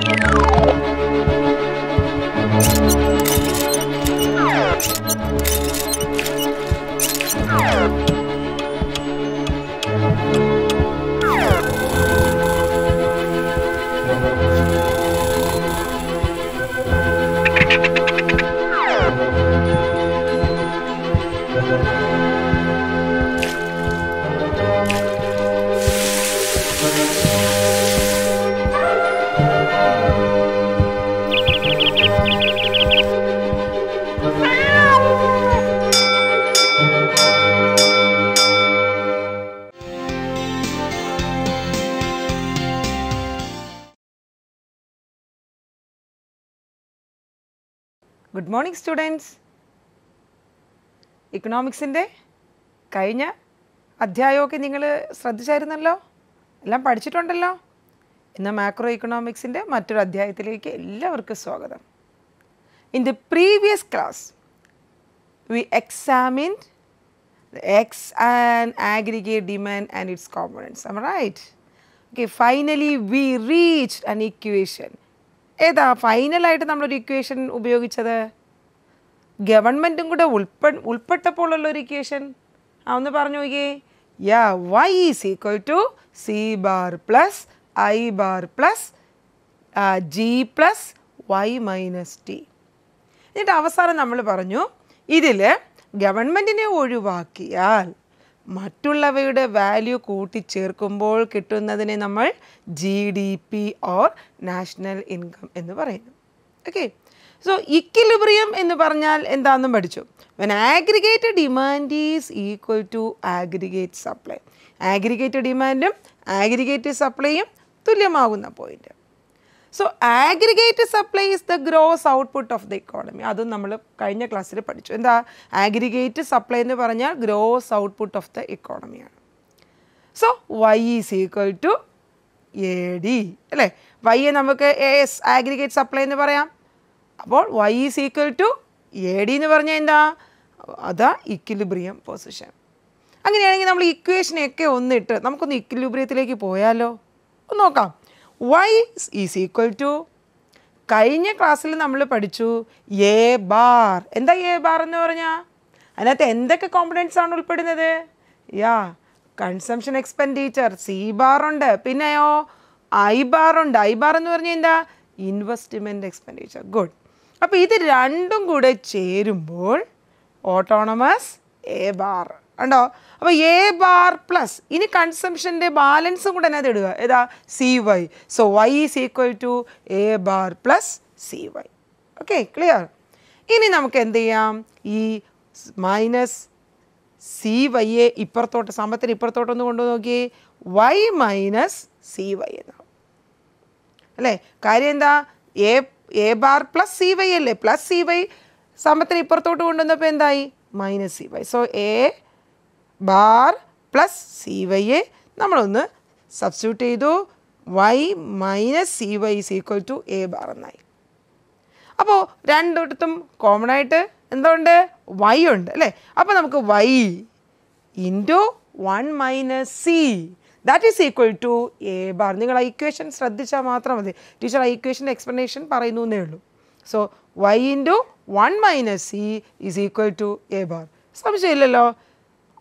Thank you. Morning students ഇക്കണോമിക്സിൻ്റെ കഴിഞ്ഞ അധ്യായമൊക്കെ നിങ്ങൾ ശ്രദ്ധിച്ചായിരുന്നല്ലോ എല്ലാം പഠിച്ചിട്ടുണ്ടല്ലോ ഇന്ന് മാക്രോ ഇക്കണോമിക്സിൻ്റെ മറ്റൊരു അധ്യായത്തിലേക്ക് എല്ലാവർക്കും സ്വാഗതം in the previous class we examine ex ante aggregate demand and its components um right okay finally we reach an equation ഏതാ ഫൈനലായിട്ട് നമ്മളൊരു ഇക്വേഷൻ ഉപയോഗിച്ചത് ഗവൺമെൻറ്റും കൂടെ ഉൾപ്പെ ഉൾപ്പെട്ടപ്പോഴുള്ള ഒരു ഇക്വേഷൻ ആ ഒന്ന് പറഞ്ഞു നോക്കിയേ യാ Y is equal to C bar plus I bar plus G plus Y minus T എന്നിട്ട് അവസാനം നമ്മൾ പറഞ്ഞു ഇതിൽ ഗവൺമെൻറ്റിനെ ഒഴിവാക്കിയാൽ മറ്റുള്ളവയുടെ വാല്യൂ കൂട്ടിച്ചേർക്കുമ്പോൾ കിട്ടുന്നതിനെ നമ്മൾ G D P or national income എന്ന് പറയുന്നു ഓക്കെ സോ ഇക്വിലിബ്രിയം എന്ന് പറഞ്ഞാൽ എന്താണെന്നും പഠിച്ചു when aggregate demand is equal to aggregate supply aggregate ഡിമാൻഡും ആഗ്രിഗേറ്റ് സപ്ലൈയും തുല്യമാകുന്ന point so aggregate supply is the gross output of the economy അതും നമ്മൾ കഴിഞ്ഞ ക്ലാസ്സിൽ പഠിച്ചു എന്താ ആഗ്രിഗേറ്റ് സപ്ലൈ എന്ന് പറഞ്ഞാൽ ഗ്രോസ് ഔട്ട്പുട്ട് ഓഫ് ദ ഇക്കോണമിയാണ് so Y is equal to A D അല്ലേ വൈയെ നമുക്ക് എ എസ് ആഗ്രിഗേറ്റ് സപ്ലൈ എന്ന് പറയാം അപ്പോൾ Y is equal to A D എന്ന് പറഞ്ഞാൽ എന്താ അതാ ഇക്വിലിബ്രിയം പൊസിഷൻ അങ്ങനെയാണെങ്കിൽ നമ്മൾ ഇക്വേഷനെയൊക്കെ ഒന്നിട്ട് നമുക്കൊന്ന് ഇക്വിലിബ്രിയത്തിലേക്ക് പോയാലോ ഒന്ന് നോക്കാം വൈ ഈസ് ഈക്വൽ ടു കഴിഞ്ഞ ക്ലാസ്സിൽ നമ്മൾ പഠിച്ചു എ ബാർ എന്താ എ ബാർ എന്ന് പറഞ്ഞാൽ അതിനകത്ത് എന്തൊക്കെ കോമ്പിഡൻസ് ആണ് ഉൾപ്പെടുന്നത് യാ കൺസംഷൻ എക്സ്പെൻഡിച്ചർ സി ഉണ്ട് പിന്നെയോ ഐ ഉണ്ട് ഐ ബാർ എന്ന് പറഞ്ഞാൽ എന്താ ഇൻവെസ്റ്റ്മെൻറ്റ് എക്സ്പെൻഡിച്ചർ ഗുഡ് അപ്പോൾ ഇത് രണ്ടും കൂടെ ചേരുമ്പോൾ ഓട്ടോണമസ് എ ബാർ ഉണ്ടോ അപ്പോൾ എ ബാർ പ്ലസ് ഇനി കൺസംഷൻ്റെ ബാലൻസും കൂടെ അതിനകത്ത് ഇടുക ഏതാ C Y so Y is equal to A bar plus C Y okay clear ഇനി നമുക്ക് എന്ത് ചെയ്യാം ഈ മൈനസ് സി വൈയെ ഇപ്പുറത്തോട്ട് സമ്പത്തിന് ഇപ്പുറത്തോട്ടൊന്ന് കൊണ്ടു നോക്കി വൈ മൈനസ് സി വൈ എന്നാവും അല്ലേ കാര്യം എന്താ A A bar plus C Y അല്ലേ പ്ലസ് സി വൈ സമത്തിന് ഇപ്പുറത്തോട്ട് കൊണ്ടുവന്നപ്പോൾ എന്തായി minus C Y so A bar plus C വൈയെ നമ്മളൊന്ന് സബ്സ്റ്റിറ്റ്യൂട്ട് ചെയ്തു Y minus C Y is equal to A bar എന്നായി അപ്പോൾ രണ്ടിടത്തും കോമൺ ആയിട്ട് എന്തുണ്ട് വൈ ഉണ്ട് അല്ലേ അപ്പോൾ നമുക്ക് Y into one minus C that is equal to A bar നിങ്ങൾ ആ ഇക്വേഷൻ ശ്രദ്ധിച്ചാൽ മാത്രം മതി ടീച്ചർ ആ ഇക്വേഷൻ്റെ എക്സ്പ്ലനേഷൻ പറയുന്നു എന്നേ ഉള്ളൂ so Y into one minus C is equal to A bar സംശയമില്ലല്ലോ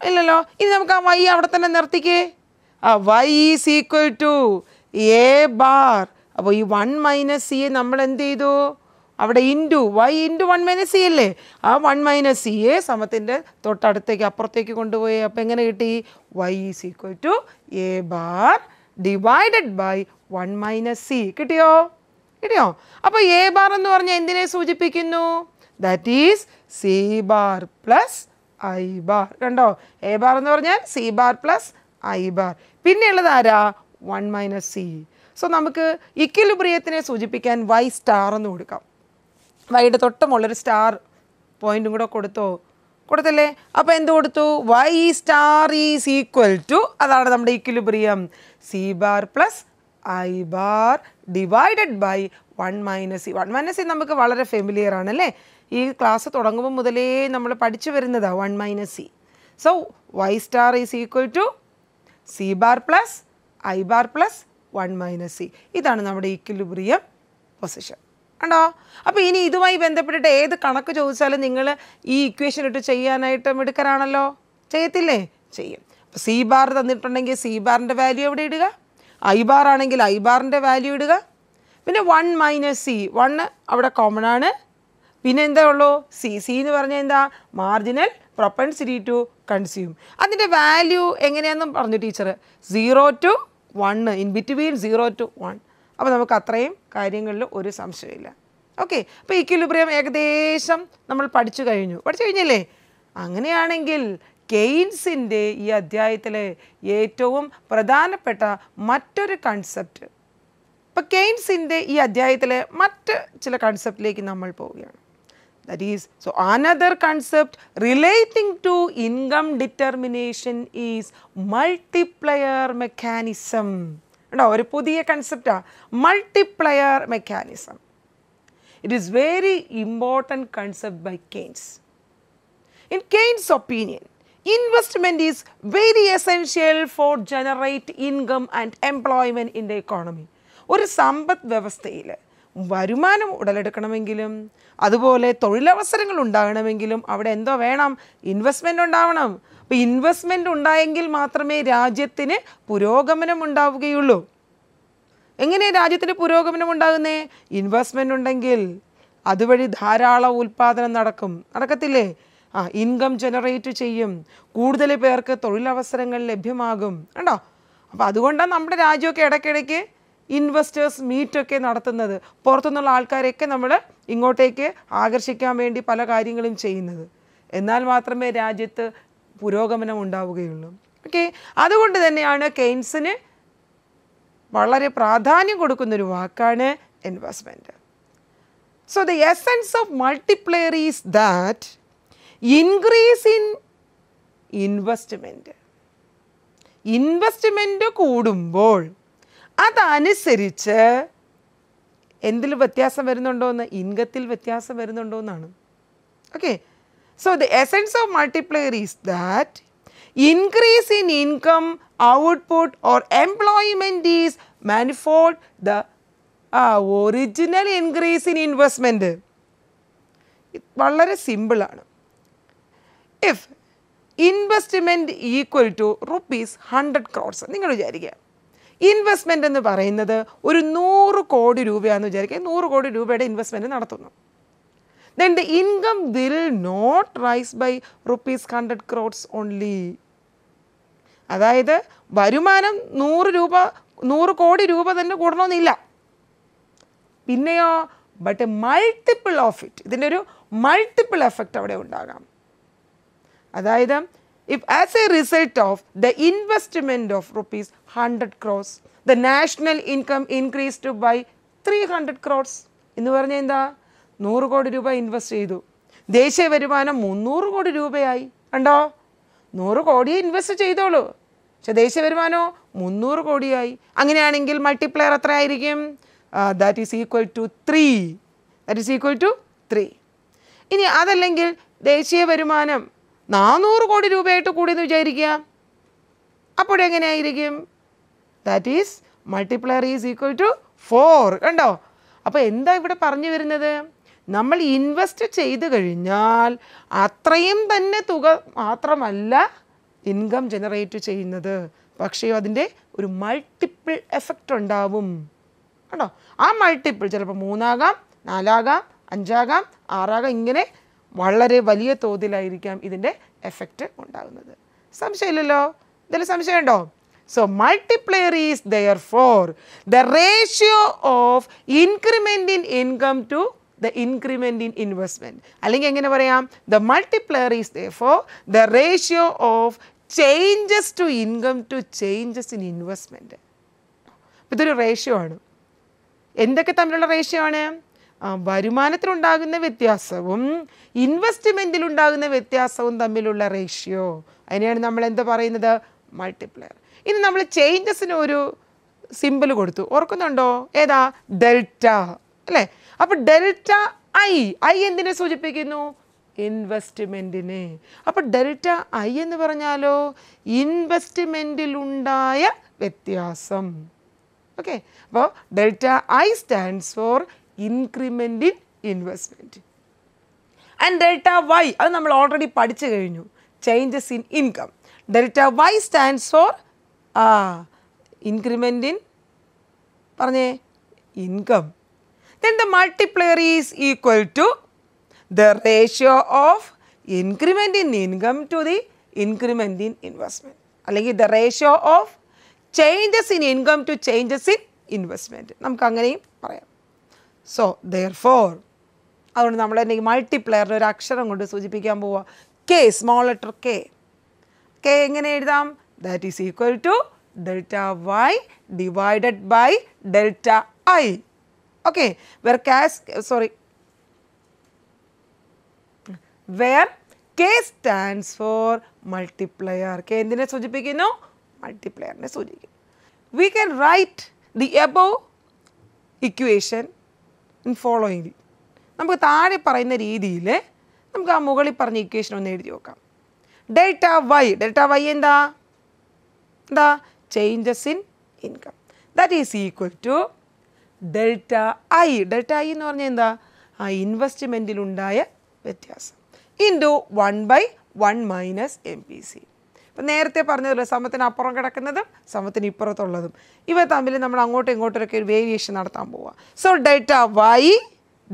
ഇല്ലല്ലോ ഇനി നമുക്ക് ആ വൈ അവിടെ തന്നെ നിർത്തിക്കേ ആ Y is equal to A bar അപ്പോൾ ഈ വൺ മൈനസ് സിയെ നമ്മൾ എന്ത് ചെയ്തു അവിടെ into Y into one minus C അല്ലേ ആ വൺ മൈനസ് സിയെ e സമത്തിൻ്റെ തൊട്ടടുത്തേക്ക് അപ്പുറത്തേക്ക് കൊണ്ടുപോയി അപ്പോൾ എങ്ങനെ കിട്ടി Y is equal to A bar divided by one minus C കിട്ടിയോ കിട്ടിയോ അപ്പോൾ എ ബാർ എന്ന് പറഞ്ഞാൽ എന്തിനെ സൂചിപ്പിക്കുന്നു that is C bar plus I bar കണ്ടോ എ ബാർ എന്ന് പറഞ്ഞാൽ C bar plus I bar പിന്നെയുള്ളത് ആരാ വൺ മൈനസ് സി സോ നമുക്ക് ഇക്കിലുപ്രിയത്തിനെ സൂചിപ്പിക്കാൻ വൈ സ്റ്റാർ എന്ന് കൊടുക്കാം വൈയുടെ തൊട്ടമുള്ളൊരു സ്റ്റാർ പോയിന്റും കൂടെ കൊടുത്തോ കൊടുത്തല്ലേ അപ്പോൾ എന്ത് കൊടുത്തു Y star is equal to അതാണ് നമ്മുടെ equilibrium C bar plus I bar divided by one minus C one minus C നമുക്ക് വളരെ ഫെമിലിയർ ആണ് അല്ലേ ഈ ക്ലാസ് തുടങ്ങുമ്പോൾ മുതലേ നമ്മൾ പഠിച്ചു വരുന്നതാണ് one minus C so Y star is equal to C bar plus I bar plus one minus C ഇതാണ് നമ്മുടെ ഇക്വിലിബ്രിയം പൊസിഷൻ ഉണ്ടോ അപ്പോൾ ഇനി ഇതുമായി ബന്ധപ്പെട്ടിട്ട് ഏത് കണക്ക് ചോദിച്ചാലും നിങ്ങൾ ഈ ഇക്വേഷൻ ഇട്ട് ചെയ്യാനായിട്ട് മിടുക്കരാണല്ലോ ചെയ്യത്തില്ലേ ചെയ്യും അപ്പോൾ സി ബാർ തന്നിട്ടുണ്ടെങ്കിൽ സി ബാറിൻ്റെ വാല്യൂ എവിടെ ഇടുക ഐ ബാർ ആണെങ്കിൽ ഐ ബാറിൻ്റെ വാല്യൂ ഇടുക പിന്നെ വൺ മൈനസ് സി വൺ അവിടെ കോമൺ ആണ് പിന്നെ എന്താ ഉള്ളൂ സി സി എന്ന് പറഞ്ഞാൽ എന്താ മാർജിനൽ പ്രൊപ്പൻസിറ്റി ടു കൺസ്യൂം അതിൻ്റെ വാല്യൂ എങ്ങനെയാണെന്നും പറഞ്ഞു teacher zero to one in between zero to one അപ്പോൾ നമുക്ക് അത്രയും കാര്യങ്ങളിൽ ഒരു സംശയമില്ല ഓക്കെ അപ്പോൾ ഇക്വിലിബ്രിയം ഏകദേശം നമ്മൾ പഠിച്ചു കഴിഞ്ഞു പഠിച്ചു കഴിഞ്ഞില്ലേ അങ്ങനെയാണെങ്കിൽ കെയ്ൻസിൻ്റെ ഈ അധ്യായത്തിലെ ഏറ്റവും പ്രധാനപ്പെട്ട മറ്റൊരു കൺസെപ്റ്റ് ഇപ്പം കെയ്ൻസിൻ്റെ ഈ അധ്യായത്തിലെ മറ്റ് ചില കൺസെപ്റ്റിലേക്ക് നമ്മൾ പോവുകയാണ് that is so another concept relating to income determination is multiplier mechanism കേട്ടോ ഒരു പുതിയ കൺസെപ്റ്റാണ് multiplier mechanism it is very important concept by Keynes in Keynes opinion investment is very essential for generate income and employment in the economy ഒരു സമ്പദ് വ്യവസ്ഥയിൽ വരുമാനം ഉടലെടുക്കണമെങ്കിലും അതുപോലെ തൊഴിലവസരങ്ങൾ ഉണ്ടാകണമെങ്കിലും അവിടെ എന്തോ വേണം ഇൻവെസ്റ്റ്മെൻ്റ് ഉണ്ടാവണം അപ്പൊ ഇൻവെസ്റ്റ്മെന്റ് ഉണ്ടായെങ്കിൽ മാത്രമേ രാജ്യത്തിന് പുരോഗമനം ഉണ്ടാവുകയുള്ളൂ എങ്ങനെ രാജ്യത്തിന് പുരോഗമനം ഉണ്ടാകുന്നേ ഇൻവെസ്റ്റ്മെന്റ് ഉണ്ടെങ്കിൽ അതുവഴി ധാരാളം ഉൽപാദനം നടക്കും നടക്കത്തില്ലേ ആ ഇൻകം ജനറേറ്റ് ചെയ്യും കൂടുതൽ പേർക്ക് തൊഴിലവസരങ്ങൾ ലഭ്യമാകും കണ്ടോ അപ്പോൾ അതുകൊണ്ടാണ് നമ്മുടെ രാജ്യമൊക്കെ ഇടയ്ക്കിടയ്ക്ക് ഇൻവെസ്റ്റേഴ്സ് മീറ്റൊക്കെ നടത്തുന്നത് പുറത്തുനിന്നുള്ള ആൾക്കാരെയൊക്കെ നമ്മൾ ഇങ്ങോട്ടേക്ക് ആകർഷിക്കാൻ വേണ്ടി പല കാര്യങ്ങളും ചെയ്യുന്നത് എന്നാൽ മാത്രമേ രാജ്യത്ത് പുരോഗമനം ഉണ്ടാവുകയുള്ളു ഓക്കെ അതുകൊണ്ട് തന്നെയാണ് കെയ്ൻസിന് വളരെ പ്രാധാന്യം കൊടുക്കുന്നൊരു വാക്കാണ് investment so the essence of multiplier is that increase in investment investment കൂടുമ്പോൾ അതനുസരിച്ച് എന്തിൽ വ്യത്യാസം വരുന്നുണ്ടോ എന്ന് ഇൻകത്തിൽ വ്യത്യാസം വരുന്നുണ്ടോ എന്നാണ് okay So, the essence of multiplier is that increase in income, output or employment is manifold the uh, original increase in investment. വളരെ സിമ്പിളാണ് if investment equal to rupees hundred crores നിങ്ങൾ വിചാരിക്കുക ഇൻവെസ്റ്റ്മെൻ്റ് എന്ന് പറയുന്നത് ഒരു നൂറ് കോടി രൂപയാണെന്ന് വിചാരിക്കുക നൂറ് കോടി രൂപയുടെ ഇൻവെസ്റ്റ്മെൻറ്റ് നടത്തുന്നു then the income will not rise by rupees 100 crores only. അതായത് വരുമാനം 100 രൂപ നൂറ് കോടി രൂപ തന്നെ കൂടണമെന്നില്ല പിന്നെയോ ബട്ട് മൾട്ടിപ്പിൾ ഓഫ് ഇറ്റ് ഇതിൻ്റെ ഒരു multiple effect അവിടെ undagam. അതായത് if as a result of the investment of rupees 100 crores the national income increased by 300 crores എന്ന് പറഞ്ഞാൽ എന്താ നൂറ് കോടി രൂപ ഇൻവെസ്റ്റ് ചെയ്തു ദേശീയ വരുമാനം മുന്നൂറ് കോടി രൂപയായി കണ്ടോ നൂറ് കോടി ഇൻവെസ്റ്റ് ചെയ്തോളൂ പക്ഷെ ദേശീയ വരുമാനമോ മുന്നൂറ് കോടിയായി അങ്ങനെയാണെങ്കിൽ മൾട്ടിപ്ലയർ എത്ര ആയിരിക്കും that is equal to three that is equal to three ഇനി അതല്ലെങ്കിൽ ദേശീയ വരുമാനം നാനൂറ് കോടി രൂപയായിട്ട് കൂടിയെന്ന് വിചാരിക്കുക അപ്പോൾ എങ്ങനെയായിരിക്കും that is multiplier is equal to four കണ്ടോ അപ്പോൾ എന്താ ഇവിടെ പറഞ്ഞു വരുന്നത് നമ്മൾ ഇൻവെസ്റ്റ് ചെയ്ത് കഴിഞ്ഞാൽ അത്രയും തന്നെ തുക മാത്രമല്ല ഇൻകം ജനറേറ്റ് ചെയ്യുന്നത് പക്ഷേ അതിൻ്റെ ഒരു മൾട്ടിപ്പിൾ എഫക്റ്റ് ഉണ്ടാവും കേട്ടോ ആ മൾട്ടിപ്പിൾ ചിലപ്പോൾ മൂന്നാകാം നാലാകാം അഞ്ചാകാം ആറാകാം ഇങ്ങനെ വളരെ വലിയ തോതിലായിരിക്കാം ഇതിൻ്റെ എഫക്റ്റ് ഉണ്ടാകുന്നത് സംശയമില്ലല്ലോ ഇതിൽ സംശയമുണ്ടോ so multiplier is therefore the ratio of increment in income to the increment in investment അല്ലെങ്കിൽ എങ്ങനെ പറയാം the multiplier is the for the ratio of changes to income to changes in investment അപ്പോൾ ഇതൊരു ratio ആണ് എന്തൊക്കെ തമ്മിലുള്ള ratio ആണ് വരുമാനത്തിലുണ്ടാകുന്ന വ്യത്യാസവും ഇൻവെസ്റ്റ്മെൻറ്റിലുണ്ടാകുന്ന വ്യത്യാസവും തമ്മിലുള്ള റേഷ്യോ അതിനെയാണ് നമ്മൾ എന്ത് പറയുന്നത് മൾട്ടിപ്ലെയർ ഇനി നമ്മൾ ചേഞ്ചസിന് ഒരു സിമ്പിൾ കൊടുത്തു ഓർക്കുന്നുണ്ടോ ഏതാ ഡെൽറ്റ അല്ലേ അപ്പോൾ ഡെൽറ്റ ഐ ഐ എന്തിനെ സൂചിപ്പിക്കുന്നു ഇൻവെസ്റ്റ്മെൻറ്റിനെ അപ്പോൾ ഡെൽറ്റ ഐ എന്ന് പറഞ്ഞാലോ ഇൻവെസ്റ്റ്മെൻറ്റിലുണ്ടായ വ്യത്യാസം ഓക്കെ അപ്പോൾ delta I stands for increment in investment and delta Y അത് നമ്മൾ ഓൾറെഡി പഠിച്ചു കഴിഞ്ഞു changes in income delta Y stands for increment in പറഞ്ഞേ income then the multiplier is equal to the ratio of increment in income to the increment in investment അല്ലെങ്കിൽ the ratio of changes in income to changes in investment നമുക്ക് അങ്ങനെയും പറയാം so there for അതുകൊണ്ട് നമ്മൾ തന്നെ ഈ മൾട്ടിപ്ലയറിന് ഒരു അക്ഷരം കൊണ്ട് സൂചിപ്പിക്കാൻ പോവുക K small letter K K എങ്ങനെ എഴുതാം that is equal to delta Y divided by delta I okay where cash sorry where k stands for multiplier k എന്തിനെ സൂചിപ്പിക്കുന്നു മൾട്ടിപ്ലയറിനെ സൂചിപ്പിക്കുന്നു we can write the above equation in following നമുക്ക് താഴെ പറയുന്ന രീതിയിൽ നമുക്ക് ആ മുകളിൽ പറഞ്ഞ ഇക്വേഷൻ ഒന്ന് എഴുതി നോക്കാം ഡെൽറ്റ വൈ ഡെൽറ്റ വൈ എന്താ എന്താ changes in income that is equal to delta I delta I എന്ന് പറഞ്ഞാൽ എന്താ ആ ഇൻവെസ്റ്റ്മെൻറ്റിലുണ്ടായ വ്യത്യാസം into one by one minus M P C ഇപ്പം നേരത്തെ പറഞ്ഞതല്ലോ സമത്തിന് അപ്പുറം കിടക്കുന്നതും സമത്തിന് ഇപ്പുറത്തുള്ളതും ഇവ തമ്മിൽ നമ്മൾ അങ്ങോട്ടും ഇങ്ങോട്ടും ഒക്കെ ഒരു വേരിയേഷൻ നടത്താൻ പോവുക so delta Y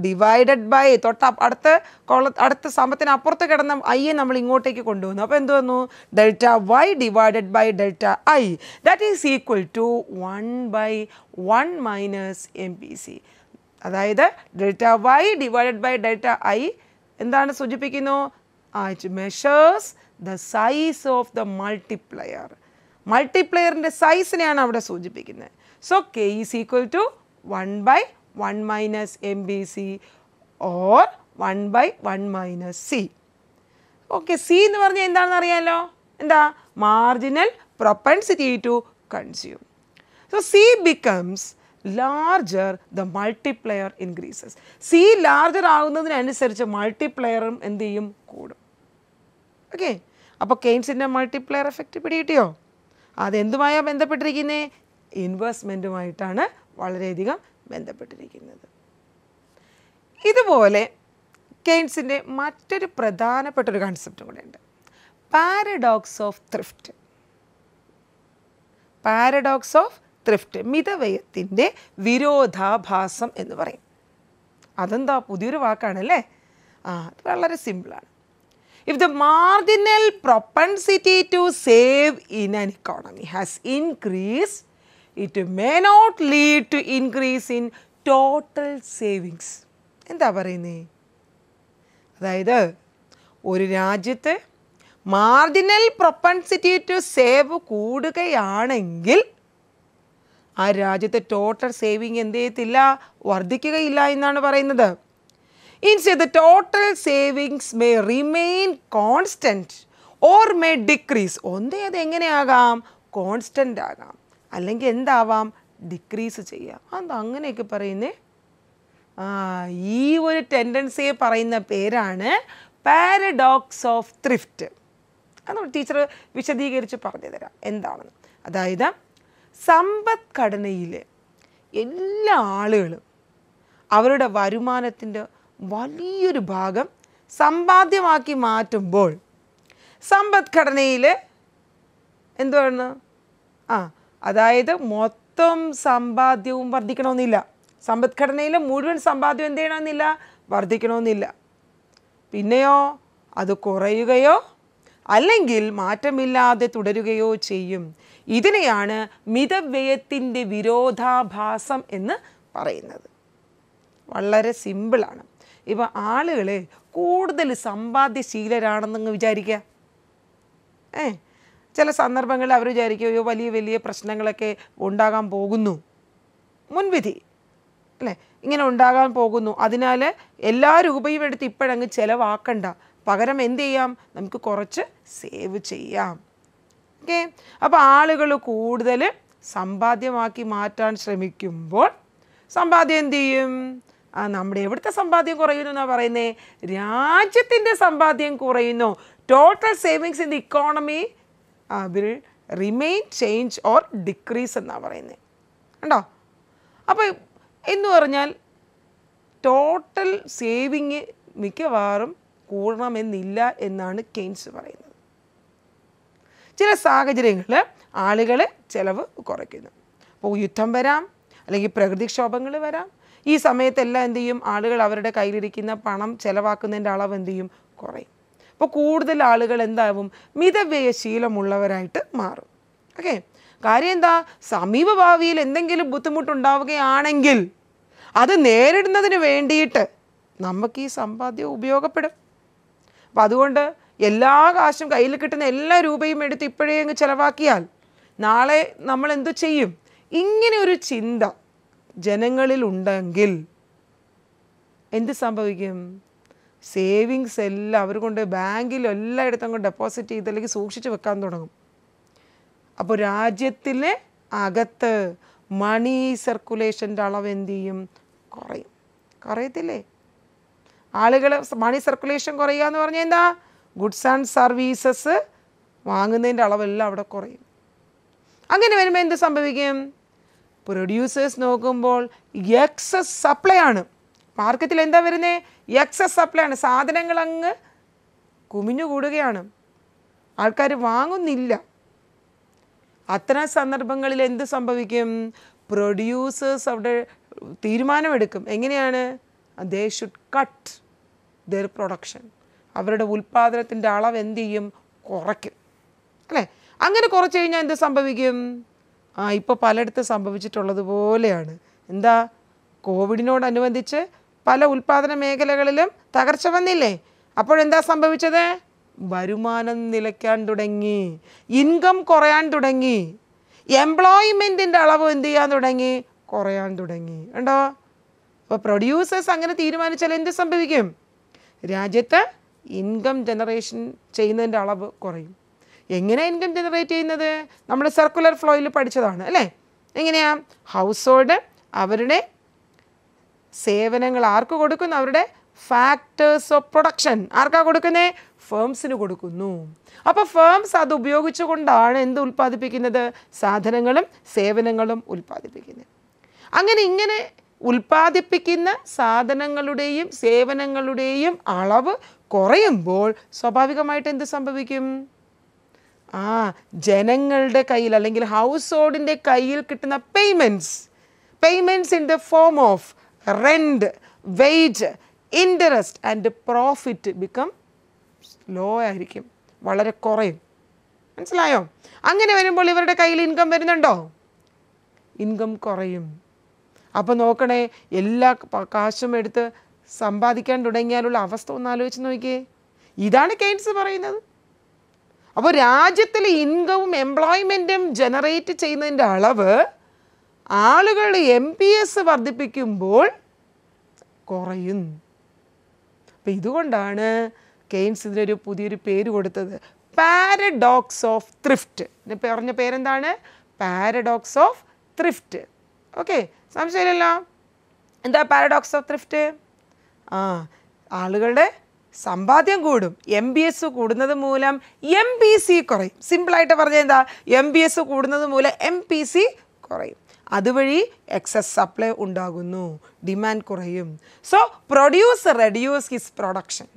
divided by തൊട്ട് അടുത്ത കോള അടുത്ത സമത്തിന് അപ്പുറത്ത് കിടന്ന ഐയെ നമ്മൾ ഇങ്ങോട്ടേക്ക് കൊണ്ടുവന്നു അപ്പോൾ എന്ത് വന്നു delta Y divided by delta I that is equal to one by one minus M P C അതായത് delta Y divided by delta I എന്താണ് സൂചിപ്പിക്കുന്നു ആ it measures the size of the multiplier മൾട്ടിപ്ലയറിൻ്റെ സൈസിനെയാണ് അവിടെ സൂചിപ്പിക്കുന്നത് so K is equal to one by 1 minus MBC or 1 by 1 minus C. Okay C എന്ന് പറഞ്ഞാൽ എന്താണെന്ന് അറിയാമല്ലോ എന്താ marginal propensity to consume so C becomes larger the multiplier increases C larger ആകുന്നതിനനുസരിച്ച് മൾട്ടിപ്ലെയറും എന്ത് ചെയ്യും കൂടും ഓക്കെ അപ്പോൾ കെയ്ൻസിൻ്റെ മൾട്ടിപ്ലെയർ എഫക്റ്റ് പിടികിട്ടിയോ അതെന്തുമായാണ് ബന്ധപ്പെട്ടിരിക്കുന്നത് ഇൻവെസ്റ്റ്മെൻറ്റുമായിട്ടാണ് വളരെയധികം ബന്ധപ്പെട്ടിരിക്കുന്നത് ഇതുപോലെ കെയ്ൻസിൻ്റെ മറ്റൊരു പ്രധാനപ്പെട്ട ഒരു കൺസെപ്റ്റും കൂടെ ഉണ്ട് paradox of thrift paradox of thrift മിതവ്യയത്തിൻ്റെ വിരോധാഭാസം എന്ന് പറയും അതെന്താ പുതിയൊരു വാക്കാണല്ലേ ആ അത് വളരെ സിമ്പിളാണ് if the marginal propensity to save in an economy has increased it may not lead to increase in total savings എന്താ പറയുന്നേ അതായത് ഒരു രാജ്യത്ത് മാർജിനൽ പ്രൊപ്പൻസിറ്റി ടു സേവ് കൂടുകയാണെങ്കിൽ ആ രാജ്യത്തെ ടോട്ടൽ സേവിങ് എന്ത് ചെയ്യത്തില്ല വർദ്ധിക്കുകയില്ല എന്നാണ് പറയുന്നത് hence the total savings may remain constant or may decrease ഒന്നേ അത് എങ്ങനെയാകാം കോൺസ്റ്റൻ്റ് ആകാം അല്ലെങ്കിൽ എന്താവാം ഡിക്രീസ് ചെയ്യാം അത് അങ്ങനെയൊക്കെ പറയുന്നേ ആ ഈ ഒരു ടെൻഡൻസിയെ പറയുന്ന പേരാണ് പാരഡോക്സ് ഓഫ് ത്രിഫ്റ്റ് അത് ടീച്ചർ വിശദീകരിച്ച് പറഞ്ഞു തരാം എന്താണെന്ന് അതായത് സമ്പദ്ഘടനയിൽ എല്ലാ ആളുകളും അവരുടെ വരുമാനത്തിൻ്റെ വലിയൊരു ഭാഗം സമ്പാദ്യമാക്കി മാറ്റുമ്പോൾ സമ്പദ്ഘടനയിൽ എന്താണ് ആ അതായത് മൊത്തം സമ്പാദ്യവും വർദ്ധിക്കണമെന്നില്ല സമ്പദ്ഘടനയിലെ മുഴുവൻ സമ്പാദ്യം എന്ത് ചെയ്യണമെന്നില്ല വർദ്ധിക്കണമെന്നില്ല പിന്നെയോ അത് കുറയുകയോ അല്ലെങ്കിൽ മാറ്റമില്ലാതെ തുടരുകയോ ചെയ്യും ഇതിനെയാണ് മിതവ്യയത്തിൻ്റെ വിരോധാഭാസം എന്ന് പറയുന്നത് വളരെ സിമ്പിളാണ് ഇപ്പോൾ ആളുകളെ കൂടുതൽ സമ്പാദ്യശീലരാണെന്നങ്ങ് വിചാരിക്കുക ഏ ചില സന്ദർഭങ്ങളിൽ അവർ വിചാരിക്കും അയ്യോ വലിയ വലിയ പ്രശ്നങ്ങളൊക്കെ ഉണ്ടാകാൻ പോകുന്നു മുൻവിധി അല്ലേ ഇങ്ങനെ ഉണ്ടാകാൻ പോകുന്നു അതിനാൽ എല്ലാ രൂപയും എടുത്ത് ഇപ്പോഴങ്ങ് ചിലവാക്കണ്ട പകരം എന്ത് ചെയ്യാം നമുക്ക് കുറച്ച് സേവ് ചെയ്യാം ഓക്കെ അപ്പോൾ ആളുകൾ കൂടുതൽ സമ്പാദ്യമാക്കി മാറ്റാൻ ശ്രമിക്കുമ്പോൾ സമ്പാദ്യം എന്ത് ചെയ്യും ആ നമ്മുടെ എവിടുത്തെ സമ്പാദ്യം കുറയുന്നു എന്നാണ് പറയുന്നത് രാജ്യത്തിൻ്റെ സമ്പാദ്യം കുറയുന്നു total savings in the economy will remain change or decrease എന്നാണ് പറയുന്നത് കണ്ടോ അപ്പോൾ എന്ന് പറഞ്ഞാൽ ടോട്ടൽ സേവിങ് മിക്കവാറും കൂടണമെന്നില്ല എന്നാണ് കെയ്ൻസ് പറയുന്നത് ചില സാഹചര്യങ്ങളിൽ ആളുകൾ ചിലവ് കുറയ്ക്കുന്നു അപ്പോൾ യുദ്ധം വരാം അല്ലെങ്കിൽ പ്രകൃതിക്ഷോഭങ്ങൾ വരാം ഈ സമയത്തെല്ലാം എന്ത് ചെയ്യും ആളുകൾ അവരുടെ കയ്യിലിരിക്കുന്ന പണം ചിലവാക്കുന്നതിൻ്റെ അളവ് എന്ത് ചെയ്യും കുറയും അപ്പോൾ കൂടുതൽ ആളുകൾ എന്താവും മിതവ്യയ ശീലമുള്ളവരായിട്ട് മാറും ഓക്കെ കാര്യം എന്താ സമീപഭാവിയിൽ എന്തെങ്കിലും ബുദ്ധിമുട്ടുണ്ടാവുകയാണെങ്കിൽ അത് നേരിടുന്നതിന് വേണ്ടിയിട്ട് നമുക്ക് ഈ സമ്പാദ്യം ഉപയോഗപ്പെടും അപ്പം അതുകൊണ്ട് എല്ലാ കാശും കയ്യിൽ കിട്ടുന്ന എല്ലാ രൂപയും എടുത്ത് ഇപ്പോഴേ അങ്ങ് ചിലവാക്കിയാൽ നാളെ നമ്മൾ എന്തു ചെയ്യും ഇങ്ങനെ ഒരു ചിന്ത ജനങ്ങളിൽ ഉണ്ടെങ്കിൽ എന്ത് സംഭവിക്കും സേവിങ്സ് എല്ലാം അവർ കൊണ്ട് ബാങ്കിൽ എല്ലായിടത്തും കൊണ്ട് ഡെപ്പോസിറ്റ് ചെയ്ത് അല്ലെങ്കിൽ സൂക്ഷിച്ച് വെക്കാൻ തുടങ്ങും അപ്പോൾ രാജ്യത്തിലെ അകത്ത് മണി സർക്കുലേഷൻ്റെ അളവ് എന്ത് ചെയ്യും കുറയും കുറയത്തില്ലേ ആളുകൾ മണി സർക്കുലേഷൻ കുറയുക എന്ന് പറഞ്ഞാൽ എന്താ ഗുഡ്സ് ആൻഡ് സർവീസസ് വാങ്ങുന്നതിൻ്റെ അളവെല്ലാം അവിടെ കുറയും അങ്ങനെ വരുമ്പോൾ എന്ത് സംഭവിക്കും പ്രൊഡ്യൂസേഴ്സ് നോക്കുമ്പോൾ എക്സസ് സപ്ലൈ ആണ് മാർക്കറ്റിൽ എന്താ വരുന്നത് എക്സസ് സപ്ലൈ ആണ് സാധനങ്ങൾ അങ്ങ് കൂടുകയാണ് ആൾക്കാർ വാങ്ങുന്നില്ല അത്തരം സന്ദർഭങ്ങളിൽ എന്ത് സംഭവിക്കും പ്രൊഡ്യൂസേഴ്സ് അവിടെ തീരുമാനമെടുക്കും എങ്ങനെയാണ് they should cut their production അവരുടെ ഉൽപ്പാദനത്തിൻ്റെ അളവ് എന്ത് ചെയ്യും കുറയ്ക്കും അല്ലേ അങ്ങനെ കുറച്ച് കഴിഞ്ഞാൽ എന്ത് സംഭവിക്കും ആ ഇപ്പോൾ പലയിടത്ത് സംഭവിച്ചിട്ടുള്ളത് പോലെയാണ് എന്താ കോവിഡിനോടനുബന്ധിച്ച് പല ഉൽപാദന മേഖലകളിലും തകർച്ച വന്നില്ലേ അപ്പോഴെന്താ സംഭവിച്ചത് വരുമാനം നിലയ്ക്കാൻ തുടങ്ങി ഇൻകം കുറയാൻ തുടങ്ങി എംപ്ലോയ്മെൻറ്റിൻ്റെ അളവ് എന്ത് ചെയ്യാൻ തുടങ്ങി കുറയാൻ തുടങ്ങി ഉണ്ടോ അപ്പോൾ പ്രൊഡ്യൂസേഴ്സ് അങ്ങനെ തീരുമാനിച്ചാൽ എന്ത് സംഭവിക്കും രാജ്യത്ത് ഇൻകം ജനറേഷൻ ചെയ്യുന്നതിൻ്റെ അളവ് കുറയും എങ്ങനെ ഇൻകം ജനറേറ്റ് ചെയ്യുന്നത് നമ്മൾ സർക്കുലർ ഫ്ലോയിൽ പഠിച്ചതാണ് അല്ലേ എങ്ങനെയാണ് ഹൗസ് ഹോൾഡ് അവരുടെ സേവനങ്ങൾ ആർക്ക് കൊടുക്കുന്നു അവരുടെ ഫാക്ടേഴ്സ് ഓഫ് പ്രൊഡക്ഷൻ ആർക്കാ കൊടുക്കുന്നേ ഫേംസിന് കൊടുക്കുന്നു അപ്പോൾ ഫേംസ് അത് ഉപയോഗിച്ചുകൊണ്ടാണ് എന്ത് ഉൽപ്പാദിപ്പിക്കുന്നത് സാധനങ്ങളും സേവനങ്ങളും ഉൽപ്പാദിപ്പിക്കുന്നത് അങ്ങനെ ഇങ്ങനെ ഉൽപ്പാദിപ്പിക്കുന്ന സാധനങ്ങളുടെയും സേവനങ്ങളുടെയും അളവ് കുറയുമ്പോൾ സ്വാഭാവികമായിട്ട് എന്ത് സംഭവിക്കും ആ ജനങ്ങളുടെ കയ്യിൽ അല്ലെങ്കിൽ ഹൗസ് ഹോൾഡിൻ്റെ കയ്യിൽ കിട്ടുന്ന payments payments in the form of rent, wage, interest and profit become low ആയിരിക്കും വളരെ കുറയും മനസ്സിലായോ അങ്ങനെ വരുമ്പോൾ ഇവരുടെ കയ്യിൽ ഇൻകം വരുന്നുണ്ടോ ഇൻകം കുറയും അപ്പോൾ നോക്കണേ എല്ലാ കാശും എടുത്ത് സമ്പാദിക്കാൻ തുടങ്ങിയാലുള്ള അവസ്ഥ ഒന്ന് ആലോചിച്ച് നോക്കിയേ ഇതാണ് കെയ്ൻസ് പറയുന്നത് അപ്പോൾ രാജ്യത്തിൽ ഇൻകവും എംപ്ലോയ്മെൻറ്റും ജനറേറ്റ് ചെയ്യുന്നതിൻ്റെ അളവ് ആളുകൾ എം പി എസ് വർദ്ധിപ്പിക്കുമ്പോൾ കുറയും അപ്പം ഇതുകൊണ്ടാണ് കെയ്ൻസ് ഇതിനൊരു പുതിയൊരു പേര് കൊടുത്തത് പാരഡോക്സ് ഓഫ് ത്രിഫ്റ്റ് പറഞ്ഞ പേരെന്താണ് പാരഡോക്സ് ഓഫ് ത്രിഫ്റ്റ് ഓക്കെ സംശയമില്ലല്ലോ എന്താ പാരഡോക്സ് ഓഫ് ത്രിഫ്റ്റ് ആ ആളുകളുടെ സമ്പാദ്യം കൂടും എം ബി എസ് കൂടുന്നത് മൂലം എം പി സി കുറയും സിമ്പിളായിട്ട് പറഞ്ഞാൽ എന്താ എം ബി എസ് കൂടുന്നത് മൂലം എം പി സി കുറയും അതുവഴി എക്സസ് സപ്ലൈ ഉണ്ടാകുന്നു ഡിമാൻഡ് കുറയും so produce reduce his production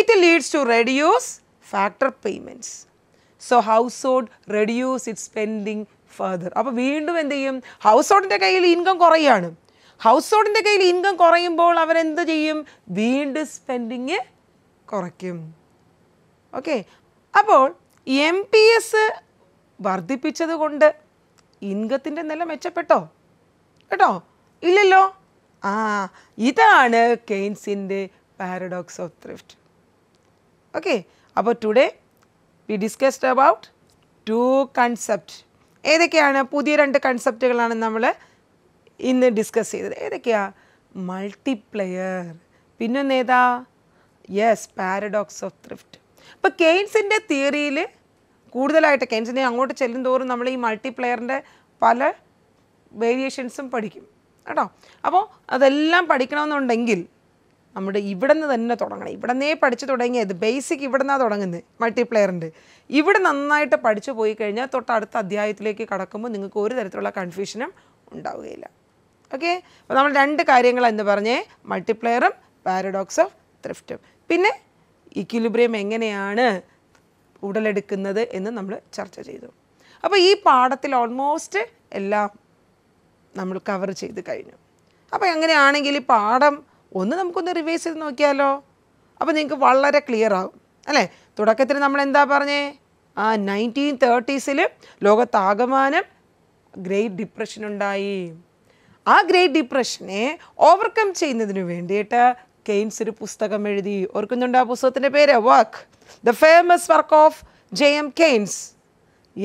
it leads to reduce factor payments so household reduce it spending further അപ്പോൾ വീണ്ടും എന്ത് ചെയ്യും ഹൗസ് ഹോൾഡിൻ്റെ കയ്യിൽ ഇൻകം കുറയാണ് ഹൗസ് ഹോൾഡിൻ്റെ കയ്യിൽ ഇൻകം കുറയുമ്പോൾ അവരെന്ത് ചെയ്യും വീണ്ടും സ്പെൻഡിങ് കുറയ്ക്കും ഓക്കെ അപ്പോൾ എം പി എസ് വർദ്ധിപ്പിച്ചത് കൊണ്ട് ഇൻകത്തിൻ്റെ നില മെച്ചപ്പെട്ടോ കേട്ടോ ഇല്ലല്ലോ ആ ഇതാണ് കെയ്ൻസിൻ്റെ പാരഡോക്സ് ഓഫ് ത്രിഫ്റ്റ് ഓക്കെ അപ്പോൾ today we discussed about two concept ഏതൊക്കെയാണ് പുതിയ രണ്ട് കൺസെപ്റ്റുകളാണ് നമ്മൾ ഇന്ന് ഡിസ്കസ് ചെയ്തത് ഏതൊക്കെയാണ് മൾട്ടിപ്ലെയർ പിന്നൊന്നേതാ യെസ് പാരഡോക്സ് ഓഫ് ത്രിഫ്റ്റ് ഇപ്പോൾ കെയ്ൻസിൻ്റെ തിയറിയിൽ കൂടുതലായിട്ട് കെൻസിനെ അങ്ങോട്ട് തോറും നമ്മൾ ഈ മൾട്ടിപ്ലെയറിൻ്റെ പല വേരിയേഷൻസും പഠിക്കും കേട്ടോ അപ്പോൾ അതെല്ലാം പഠിക്കണമെന്നുണ്ടെങ്കിൽ നമ്മുടെ ഇവിടെ നിന്ന് തന്നെ തുടങ്ങണം ഇവിടെ നിന്നേ പഠിച്ച് തുടങ്ങിയത് ബേസിക് ഇവിടെ നിന്നാണ് തുടങ്ങുന്നത് മൾട്ടിപ്ലെയറിൻ്റെ ഇവിടെ നന്നായിട്ട് പഠിച്ചു പോയി കഴിഞ്ഞാൽ തൊട്ട് അടുത്ത അധ്യായത്തിലേക്ക് കടക്കുമ്പോൾ നിങ്ങൾക്ക് ഒരു തരത്തിലുള്ള കൺഫ്യൂഷനും ഉണ്ടാവുകയില്ല ഓക്കെ അപ്പോൾ നമ്മൾ രണ്ട് കാര്യങ്ങൾ എന്ന് പറഞ്ഞേ മൾട്ടിപ്ലെയറും പാരഡോക്സ് ഓഫ് ത്രിഫ്റ്റും പിന്നെ ഇക്വിലിബ്രിയം എങ്ങനെയാണ് ഉടലെടുക്കുന്നത് എന്ന് നമ്മൾ ചർച്ച ചെയ്തു അപ്പോൾ ഈ പാഠത്തിൽ ഓൾമോസ്റ്റ് എല്ലാം നമ്മൾ കവർ ചെയ്ത് കഴിഞ്ഞു അപ്പോൾ എങ്ങനെയാണെങ്കിൽ ഈ പാഠം ഒന്ന് നമുക്കൊന്ന് റിവൈസ് ചെയ്ത് നോക്കിയാലോ അപ്പോൾ നിങ്ങൾക്ക് വളരെ ക്ലിയർ ആകും അല്ലേ തുടക്കത്തിൽ നമ്മൾ എന്താ പറഞ്ഞേ ആ നയൻറ്റീൻ തേർട്ടീസിൽ ലോകത്താകമാനം ഗ്രേറ്റ് ഡിപ്രഷൻ ഉണ്ടായി ആ ഗ്രേറ്റ് ഡിപ്രഷനെ ഓവർകം ചെയ്യുന്നതിന് വേണ്ടിയിട്ട് കെയിൻസ് ഒരു പുസ്തകം എഴുതി ഓർക്കുന്നുണ്ട് ആ പുസ്തകത്തിൻ്റെ പേര് വാക്ക് the famous work of J M Keynes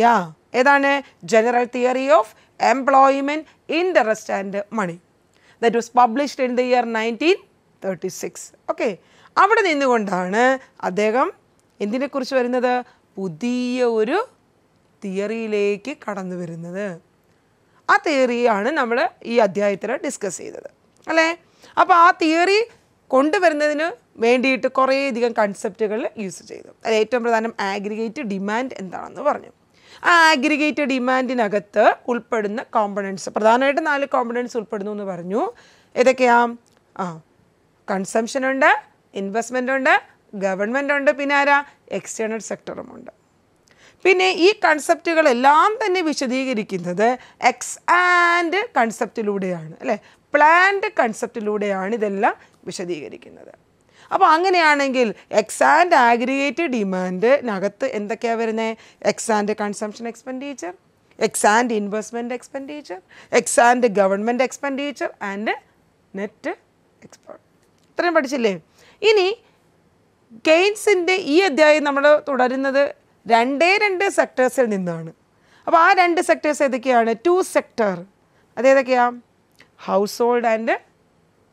യാ ഏതാണ് general theory of employment interest and money that was published in the year nineteen thirty six okay അവിടെ നിന്നുകൊണ്ടാണ് അദ്ദേഹം എന്തിനെക്കുറിച്ച് വരുന്നത് പുതിയ ഒരു തിയറിയിലേക്ക് കടന്നു വരുന്നത് ആ തിയറിയാണ് നമ്മൾ ഈ അധ്യായത്തിൽ ഡിസ്കസ് ചെയ്തത് അല്ലേ അപ്പോൾ ആ തിയറി കൊണ്ടുവരുന്നതിന് വേണ്ടിയിട്ട് കുറേയധികം കൺസെപ്റ്റുകൾ യൂസ് ചെയ്തു അത് ഏറ്റവും പ്രധാനം ആഗ്രിഗേറ്റ് ഡിമാൻഡ് എന്താണെന്ന് പറഞ്ഞു ആ ആഗ്രിഗേറ്റ് ഡിമാൻഡിനകത്ത് ഉൾപ്പെടുന്ന കോമ്പണൻസ് പ്രധാനമായിട്ട് നാല് കോമ്പണൻസ് ഉൾപ്പെടുന്നു എന്ന് പറഞ്ഞു ഏതൊക്കെയാ ആ കൺസംഷൻ ഉണ്ട് ഇൻവെസ്റ്റ്മെൻ്റ് ഉണ്ട് ഗവൺമെൻറ് ഉണ്ട് പിന്നെ ആരാ എക്സ്റ്റേണൽ സെക്ടറും ഉണ്ട് പിന്നെ ഈ കൺസെപ്റ്റുകളെല്ലാം തന്നെ വിശദീകരിക്കുന്നത് എക്സ് ആൻഡ് കൺസെപ്റ്റിലൂടെയാണ് അല്ലേ പ്ലാൻഡ് കൺസെപ്റ്റിലൂടെയാണ് ഇതെല്ലാം വിശദീകരിക്കുന്നത് അപ്പോൾ അങ്ങനെയാണെങ്കിൽ ആൻഡ് ആഗ്രിഗേറ്റ് ഡിമാൻഡിനകത്ത് എന്തൊക്കെയാണ് വരുന്നത് and consumption expenditure and investment expenditure and government expenditure and net export ഇത്രയും പഠിച്ചില്ലേ ഇനി ഗെയിൻസിൻ്റെ ഈ അധ്യായം നമ്മൾ തുടരുന്നത് രണ്ടേ രണ്ട് സെക്ടേഴ്സിൽ നിന്നാണ് അപ്പോൾ ആ രണ്ട് സെക്ടേഴ്സ് ഏതൊക്കെയാണ് ടു സെക്ടർ അതേതൊക്കെയാണ് household and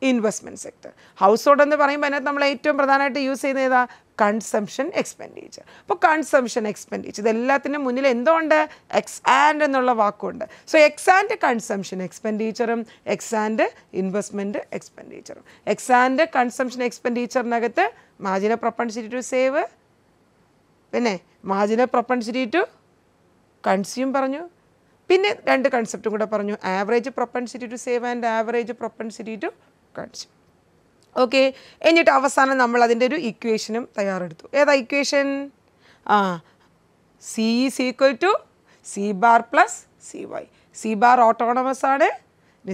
investment sector household എന്ന് പറയുമ്പോൾ അതിനകത്ത് നമ്മൾ ഏറ്റവും പ്രധാനമായിട്ട് യൂസ് ചെയ്യുന്ന ഏതാ കൺസംഷൻ എക്സ്പെൻഡിച്ചർ അപ്പോൾ കൺസംഷൻ എക്സ്പെൻഡിച്ചർ ഇതെല്ലാത്തിനും മുന്നിൽ എന്തുകൊണ്ട് എക്സ് ആൻഡ് എന്നുള്ള വാക്കുണ്ട് സോ എക്സ് ആൻഡ് കൺസംഷൻ എക്സ്പെൻഡിച്ചറും എക്സ് ആൻഡ് ഇൻവെസ്റ്റ്മെൻറ്റ് എക്സ്പെൻഡിച്ചറും എക്സ് ആൻഡ് കൺസംഷൻ എക്സ്പെൻഡിച്ചറിനകത്ത് മാജിന പ്രൊപ്പൺസിറ്റി ടു സേവ് പിന്നെ മാജിന പ്രൊപ്പൺസിറ്റി ടു കൺസ്യൂം പറഞ്ഞു പിന്നെ രണ്ട് കൺസെപ്റ്റും കൂടെ പറഞ്ഞു average propensity to save and average propensity to കാണിച്ചു ഓക്കെ എന്നിട്ട് അവസാനം നമ്മൾ അതിൻ്റെ ഒരു ഇക്വേഷനും തയ്യാറെടുത്തു ഏതാ ഇക്വേഷൻ ആ C is equal to C bar plus C Y C bar autonomous ആണ്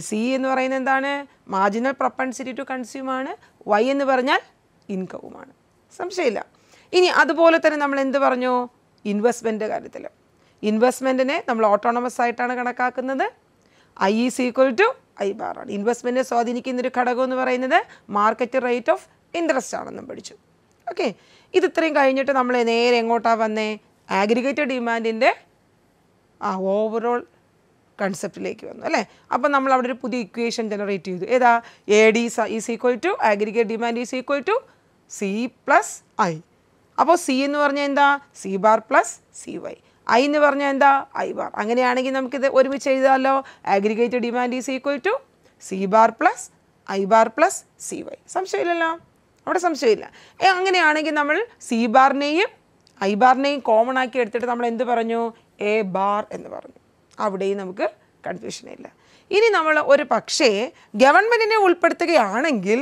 സി എന്ന് പറയുന്നത് എന്താണ് മാർജിനൽ പ്രപ്പൻസിറ്റി ടു കൺസ്യൂം ആണ് വൈ എന്ന് പറഞ്ഞാൽ ഇൻകവുമാണ് സംശയമില്ല ഇനി അതുപോലെ തന്നെ നമ്മൾ എന്ത് പറഞ്ഞു ഇൻവെസ്റ്റ്മെൻറ്റ് കാര്യത്തിൽ ഇൻവെസ്റ്റ്മെൻറ്റിനെ നമ്മൾ ഓട്ടോണമസ് ആയിട്ടാണ് കണക്കാക്കുന്നത് I is equal to I ബാറാണ് ഇൻവെസ്റ്റ്മെൻറ്റിനെ സ്വാധീനിക്കുന്ന ഒരു ഘടകം എന്ന് പറയുന്നത് മാർക്കറ്റ് റേറ്റ് ഓഫ് ഇൻട്രസ്റ്റ് ആണെന്നും പഠിച്ചു ഓക്കെ ഇത് ഇത്രയും കഴിഞ്ഞിട്ട് നമ്മൾ നേരെ എങ്ങോട്ടാണ് വന്നേ ആഗ്രിഗേറ്റഡ് ഡിമാൻഡിൻ്റെ ആ ഓവറോൾ കൺസെപ്റ്റിലേക്ക് വന്നു അല്ലേ അപ്പം നമ്മൾ അവിടെ ഒരു പുതിയ ഇക്വേഷൻ ജനറേറ്റ് ചെയ്തു ഏതാ A D is equal to aggregate demand is equal to C plus I അപ്പോൾ സി എന്ന് പറഞ്ഞാൽ എന്താ C bar plus C Y I എന്ന് പറഞ്ഞാൽ എന്താ ഐ ബാർ അങ്ങനെയാണെങ്കിൽ നമുക്കിത് ഒരുമിച്ച് എഴുതാമല്ലോ aggregate demand is equal to C bar plus I bar plus C Y സംശയമില്ലല്ലോ അവിടെ സംശയമില്ല ഏ അങ്ങനെയാണെങ്കിൽ നമ്മൾ സി ബാറിനെയും ഐ ബാറിനെയും കോമൺ ആക്കി എടുത്തിട്ട് നമ്മൾ എന്ത് പറഞ്ഞു എ ബാർ എന്ന് പറഞ്ഞു അവിടെയും നമുക്ക് കൺഫ്യൂഷൻ ഇല്ല ഇനി നമ്മൾ ഒരു പക്ഷേ ഗവൺമെൻറ്റിനെ ഉൾപ്പെടുത്തുകയാണെങ്കിൽ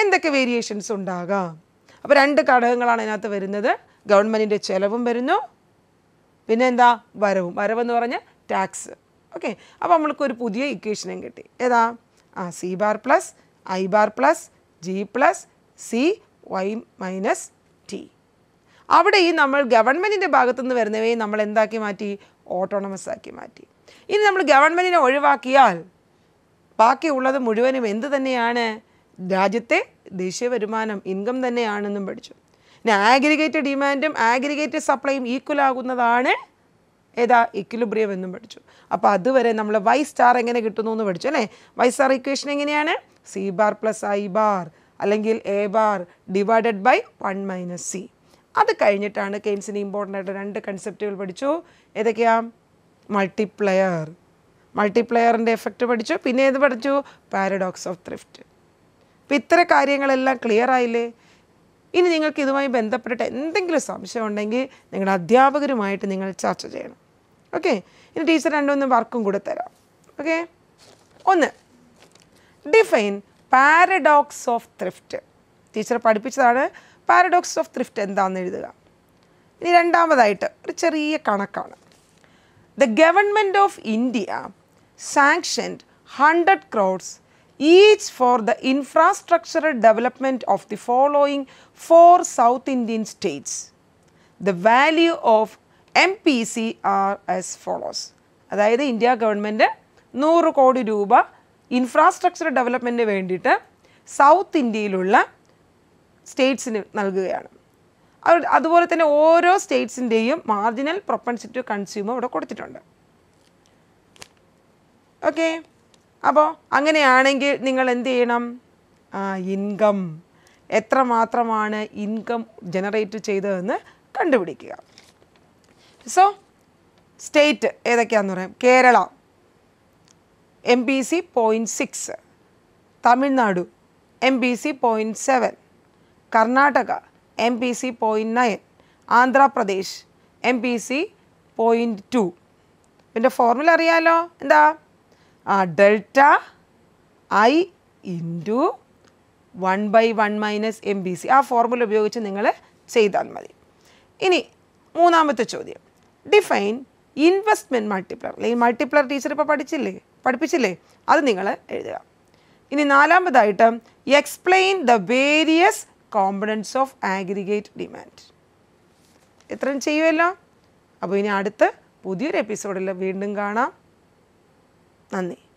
എന്തൊക്കെ വേരിയേഷൻസ് ഉണ്ടാകാം അപ്പോൾ രണ്ട് ഘടകങ്ങളാണ് അതിനകത്ത് വരുന്നത് ഗവൺമെൻറ്റിൻ്റെ ചിലവും വരുന്നു പിന്നെ എന്താ വരവും വരവെന്ന് പറഞ്ഞാൽ ടാക്സ് ഓക്കെ അപ്പോൾ നമ്മൾക്കൊരു പുതിയ ഇക്വേഷനും കിട്ടി ഏതാ ആ C bar plus I bar plus G plus C Y minus T അവിടെ ഈ നമ്മൾ ഗവൺമെൻറ്റിൻ്റെ ഭാഗത്തുനിന്ന് വരുന്നവയും നമ്മൾ എന്താക്കി മാറ്റി ഓട്ടോണമസ് ആക്കി മാറ്റി ഇനി നമ്മൾ ഗവൺമെൻറ്റിനെ ഒഴിവാക്കിയാൽ ബാക്കിയുള്ളത് മുഴുവനും എന്ത് തന്നെയാണ് രാജ്യത്തെ ദേശീയ വരുമാനം ഇൻകം തന്നെയാണെന്നും പഠിച്ചു പിന്നെ ആഗ്രിഗേറ്റ് ഡിമാൻഡും ആഗ്രിഗേറ്റ് സപ്ലൈയും ഈക്വൽ ആകുന്നതാണ് ഏതാ ഇക്വിലിബ്രിയം എന്നും പഠിച്ചു അപ്പോൾ അതുവരെ നമ്മൾ വൈ സ്റ്റാർ എങ്ങനെ കിട്ടുന്നു എന്ന് പഠിച്ചു അല്ലേ വൈ സ്റ്റാർ ഇക്വേഷൻ എങ്ങനെയാണ് C bar plus I bar അല്ലെങ്കിൽ A bar divided by one minus C അത് കഴിഞ്ഞിട്ടാണ് കെയിൻസിന് ഇമ്പോർട്ടൻ്റ് ആയിട്ട് രണ്ട് കൺസെപ്റ്റുകൾ പഠിച്ചു ഏതൊക്കെയാണ് മൾട്ടിപ്ലെയർ മൾട്ടിപ്ലെയറിൻ്റെ എഫക്റ്റ് പഠിച്ചു പിന്നെ ഏത് പഠിച്ചു പാരഡോക്സ് ഓഫ് ത്രിഫ്റ്റ് അപ്പം ഇത്ര കാര്യങ്ങളെല്ലാം ക്ലിയർ ആയില്ലേ ഇനി നിങ്ങൾക്ക് ഇതുമായി ബന്ധപ്പെട്ടിട്ട് എന്തെങ്കിലും സംശയം ഉണ്ടെങ്കിൽ നിങ്ങളുടെ അധ്യാപകരുമായിട്ട് നിങ്ങൾ ചർച്ച ചെയ്യണം ഓക്കെ ഇനി ടീച്ചർ രണ്ടൊന്നും വർക്കും കൂടെ തരാം ഓക്കെ ഒന്ന് define paradox of thrift teacher പഠിപ്പിച്ചതാണ് പാരഡോക്സ് ഓഫ് ത്രിഫ്റ്റ് എന്താണെന്ന് എഴുതുക ഇനി രണ്ടാമതായിട്ട് ഒരു ചെറിയ കണക്കാണ് the government of India sanctioned hundred crores each for the infrastructural development of the following four South Indian states. The value of MPC are as follows. അതായത് India government നൂറ് കോടി രൂപ ഇൻഫ്രാസ്ട്രക്ചർ ഡെവലപ്മെൻറ്റിന് വേണ്ടിയിട്ട് സൗത്ത് ഇന്ത്യയിലുള്ള സ്റ്റേറ്റ്സിന് നൽകുകയാണ് അതുപോലെ തന്നെ ഓരോ സ്റ്റേറ്റ്സിൻ്റെയും മാർജിനൽ പ്രൊപ്പൻസിറ്റി ടു കൺസ്യൂമർ ഇവിടെ കൊടുത്തിട്ടുണ്ട് ഓക്കേ അപ്പോൾ അങ്ങനെയാണെങ്കിൽ നിങ്ങൾ എന്ത് ചെയ്യണം ഇൻകം എത്ര മാത്രമാണ് ഇൻകം ജനറേറ്റ് ചെയ്തതെന്ന് കണ്ടുപിടിക്കുക സോ സ്റ്റേറ്റ് ഏതൊക്കെയാണെന്ന് പറയാം Kerala M P C point six Tamil Nadu M P C point seven Karnataka M P C point nine Andhra Pradesh M P C point two ഇതിൻ്റെ ഫോർമുല അറിയാലോ എന്താ ആ delta I into one by one minus M B C ആ formula ഉപയോഗിച്ച് നിങ്ങൾ ചെയ്താൽ മതി ഇനി മൂന്നാമത്തെ ചോദ്യം ഡിഫൈൻ ഇൻവെസ്റ്റ്മെൻറ്റ് മൾട്ടിപ്ലർ അല്ലെങ്കിൽ മൾട്ടിപ്ലർ ടീച്ചർ ഇപ്പോൾ പഠിച്ചില്ലേ പഠിപ്പിച്ചില്ലേ അത് നിങ്ങൾ എഴുതുക ഇനി നാലാമതായിട്ട് explain the various components of aggregate demand എത്രയും ചെയ്യുമല്ലോ അപ്പോൾ ഇനി അടുത്ത് പുതിയൊരു എപ്പിസോഡിൽ വീണ്ടും കാണാം Ande.